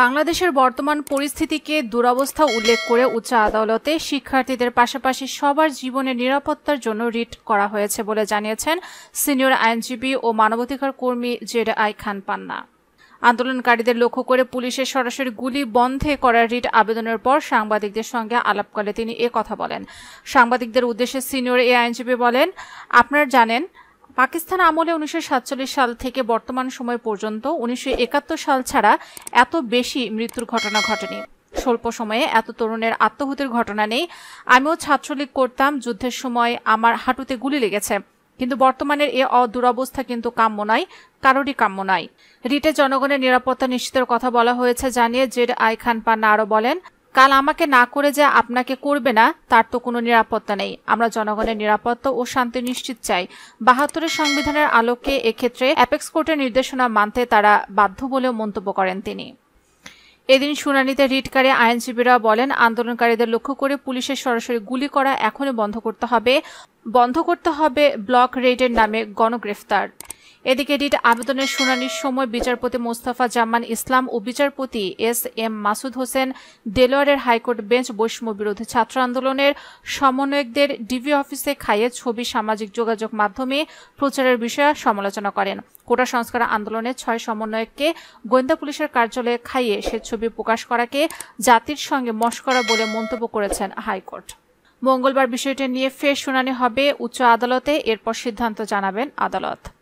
বাংলাদেশের বর্তমান পরিস্থিতিকে দুরবস্থা উল্লেখ করে উচ্চ আদালতে শিক্ষার্থীদের পাশাপাশি সবার জীবনের নিরাপত্তার জন্য রিট করা হয়েছে বলে জানিয়েছেন সিনিয়র আইনজীবী ও মানবাধিকার কর্মী জেড আই খান পান্না আন্দোলনকারীদের লক্ষ্য করে পুলিশের সরাসরি গুলি বন্ধে করার রিট আবেদনের পর সাংবাদিকদের সঙ্গে আলাপকালে তিনি এ কথা বলেন সাংবাদিকদের উদ্দেশ্যে সিনিয়র এ আইনজীবী বলেন আপনার জানেন পাকিস্তান আমলে উনিশশো সাল থেকে বর্তমান সময় পর্যন্ত উনিশশো সাল ছাড়া এত বেশি মৃত্যুর ঘটনা ঘটেনি স্বল্প সময়ে এত তরুণের আত্মহতির ঘটনা নেই আমিও ছাত্রলীগ করতাম যুদ্ধের সময় আমার হাঁটুতে গুলি লেগেছে কিন্তু বর্তমানের এ অদুরবস্থা কিন্তু কাম্য নয় কারোরই কাম্য নয় রিটে জনগণের নিরাপত্তা নিশ্চিতের কথা বলা হয়েছে জানিয়ে জেড আই খান পান্না আরও বলেন কাল আমাকে না করে যা আপনাকে করবে না তার তো কোনো নিরাপত্তা নেই আমরা জনগণের নিরাপত্তা ও শান্তি নিশ্চিত চাই বাহাত্তরের সংবিধানের আলোকে এক্ষেত্রে অ্যাপেক্স কোর্টের নির্দেশনা মানতে তারা বাধ্য বলেও মন্তব্য করেন তিনি এদিন শুনানিতে রিটকারী আইনজীবীরা বলেন আন্দোলনকারীদের লক্ষ্য করে পুলিশের সরাসরি গুলি করা এখনই বন্ধ করতে হবে বন্ধ করতে হবে ব্লক রেডের নামে গণগ্রেফতার এদিকে রিট আবেদনের শুনানির সময় বিচারপতি মোস্তাফা জামান ইসলাম ও বিচারপতি এস এম মাসুদ হোসেন দেলোয়ারের হাইকোর্ট বেঞ্চ বৈষম্য বিরোধী ছাত্র আন্দোলনের সমন্বয়কদের ডিবি অফিসে খাইয়ে ছবি সামাজিক যোগাযোগ মাধ্যমে প্রচারের বিষয়ে সমালোচনা করেন কোটা সংস্কার আন্দোলনের ছয় সমন্বয়ককে গোয়েন্দা পুলিশের কার্যালয়ে খাইয়ে সে ছবি প্রকাশ করাকে জাতির সঙ্গে মস্করা বলে মন্তব্য করেছেন হাইকোর্ট মঙ্গলবার বিষয়টি নিয়ে ফের শুনানি হবে উচ্চ আদালতে এরপর সিদ্ধান্ত জানাবেন আদালত